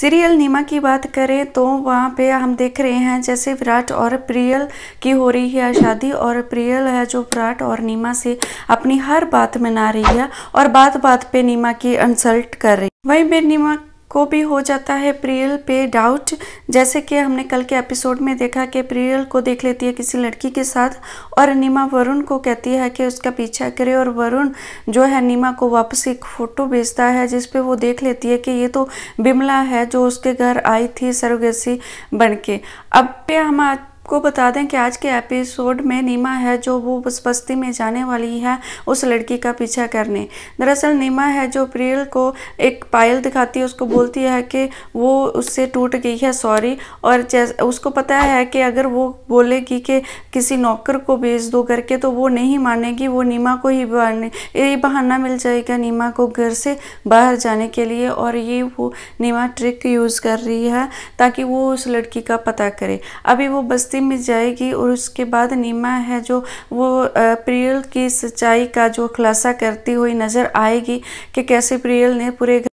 serial नीमा की बात करें तो वहाँ पे हम देख रहे हैं जैसे विराट और प्रियल की हो रही है शादी और प्रियल है जो विराट और नीमा से अपनी हर बात मना रही है और बात बात पे नीमा की इंसल्ट कर रही है वहीं पे नीमा को भी हो जाता है प्रियल पे डाउट जैसे कि हमने कल के एपिसोड में देखा कि प्रियल को देख लेती है किसी लड़की के साथ और नीमा वरुण को कहती है कि उसका पीछा करे और वरुण जो है नीमा को वापस एक फ़ोटो भेजता है जिस पे वो देख लेती है कि ये तो बिमला है जो उसके घर आई थी सरोगेसी बन के अब पे हम आपको बता दें कि आज के एपिसोड में नीमा है जो वो उस बस्ती में जाने वाली है उस लड़की का पीछा करने दरअसल नीमा है जो प्रियल को एक पायल दिखाती है उसको बोलती है कि वो उससे टूट गई है सॉरी और उसको पता है कि अगर वो बोलेगी कि किसी नौकर को भेज दो करके तो वो नहीं मानेगी वो नीमा को ही ये बहाना मिल जाएगा नीमा को घर से बाहर जाने के लिए और ये वो नीमा ट्रिक यूज़ कर रही है ताकि वो उस लड़की का पता करे अभी वो बस बस्ती में जाएगी और उसके बाद नीमा है जो वो प्रियल की सच्चाई का जो खुलासा करती हुई नज़र आएगी कि कैसे प्रियल ने पूरे